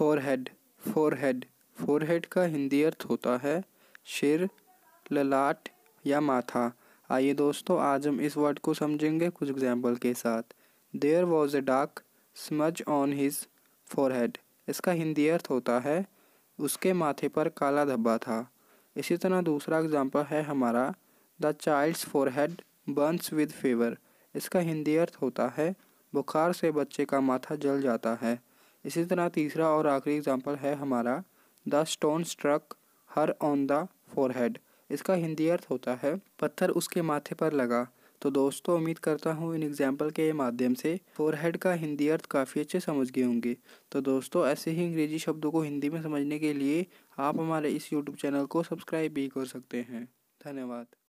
forehead forehead forehead का हिंदी अर्थ होता है शिर ललाट या माथा आइए दोस्तों आज हम इस वर्ड को समझेंगे कुछ एग्जाम्पल के साथ there was a dark smudge on his forehead इसका हिंदी अर्थ होता है उसके माथे पर काला धब्बा था इसी तरह दूसरा एग्जाम्पल है हमारा the child's forehead burns with fever इसका हिंदी अर्थ होता है बुखार से बच्चे का माथा जल जाता है इसी तरह तीसरा और आखिरी एग्जाम्पल है हमारा the stone struck her on the forehead इसका हिंदी अर्थ होता है पत्थर उसके माथे पर लगा तो दोस्तों उम्मीद करता हूँ इन एग्जाम्पल के माध्यम से फोरहेड का हिंदी अर्थ काफ़ी अच्छे समझ गए होंगे तो दोस्तों ऐसे ही अंग्रेजी शब्दों को हिंदी में समझने के लिए आप हमारे इस यूट्यूब चैनल को सब्सक्राइब भी कर सकते हैं धन्यवाद